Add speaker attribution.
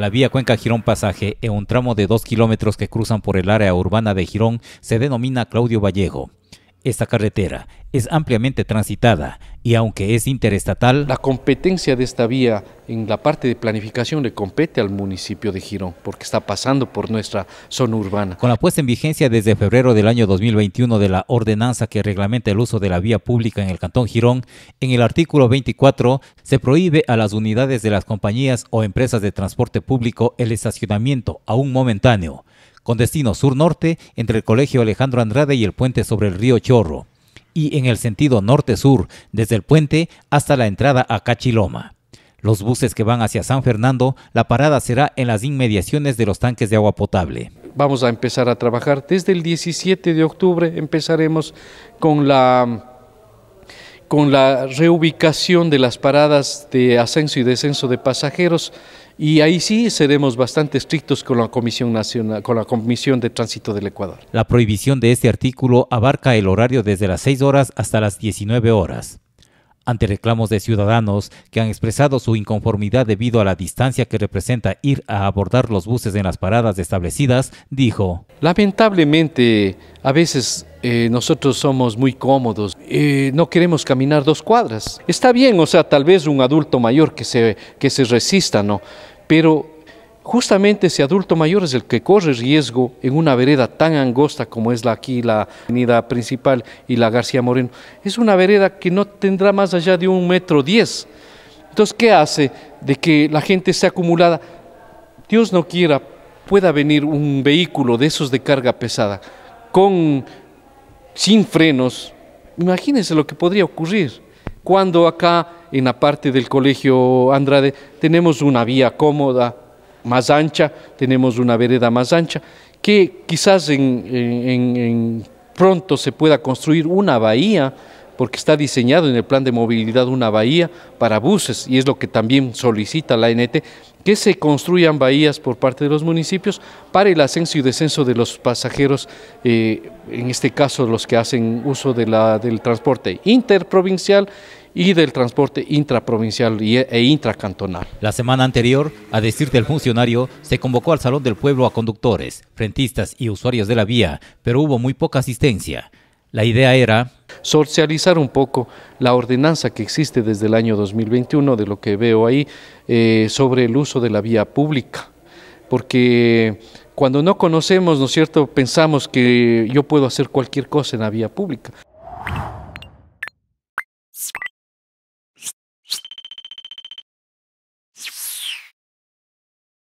Speaker 1: La vía Cuenca Girón Pasaje, en un tramo de 2 kilómetros que cruzan por el área urbana de Girón, se denomina Claudio Vallejo. Esta carretera es ampliamente transitada y
Speaker 2: aunque es interestatal... La competencia de esta vía en la parte de planificación le compete al municipio de Girón porque está pasando por nuestra zona urbana. Con la puesta en vigencia desde
Speaker 1: febrero del año 2021 de la ordenanza que reglamenta el uso de la vía pública en el Cantón Girón, en el artículo 24 se prohíbe a las unidades de las compañías o empresas de transporte público el estacionamiento, aún momentáneo con destino sur-norte entre el Colegio Alejandro Andrade y el puente sobre el río Chorro, y en el sentido norte-sur desde el puente hasta la entrada a Cachiloma. Los buses que van hacia San Fernando, la parada será en las inmediaciones de los tanques de agua potable.
Speaker 2: Vamos a empezar a trabajar desde el 17 de octubre, empezaremos con la con la reubicación de las paradas de ascenso y descenso de pasajeros y ahí sí seremos bastante estrictos con la Comisión Nacional, con la Comisión de Tránsito del Ecuador.
Speaker 1: La prohibición de este artículo abarca el horario desde las 6 horas hasta las 19 horas. Ante reclamos de ciudadanos que han expresado su inconformidad debido a la distancia que representa
Speaker 2: ir a abordar los buses en las paradas establecidas, dijo. Lamentablemente, a veces eh, nosotros somos muy cómodos, eh, no queremos caminar dos cuadras. Está bien, o sea, tal vez un adulto mayor que se, que se resista, ¿no? pero justamente ese adulto mayor es el que corre riesgo en una vereda tan angosta como es la aquí, la avenida principal y la García Moreno. Es una vereda que no tendrá más allá de un metro diez. Entonces, ¿qué hace de que la gente esté acumulada? Dios no quiera, pueda venir un vehículo de esos de carga pesada, con, sin frenos. Imagínense lo que podría ocurrir cuando acá en la parte del Colegio Andrade tenemos una vía cómoda, más ancha, tenemos una vereda más ancha, que quizás en, pronto se pueda construir una bahía porque está diseñado en el plan de movilidad una bahía para buses y es lo que también solicita la ANT, que se construyan bahías por parte de los municipios para el ascenso y descenso de los pasajeros, eh, en este caso los que hacen uso del transporte interprovincial y del transporte intraprovincial e intracantonal. La semana anterior, a decir del
Speaker 1: funcionario, se convocó al Salón del Pueblo a conductores, frentistas y usuarios de la vía, pero hubo
Speaker 2: muy poca asistencia. La idea era socializar un poco la ordenanza que existe desde el año 2021, de lo que veo ahí, eh, sobre el uso de la vía pública, porque cuando no conocemos, ¿no es cierto?, pensamos que yo puedo hacer cualquier cosa en la vía pública.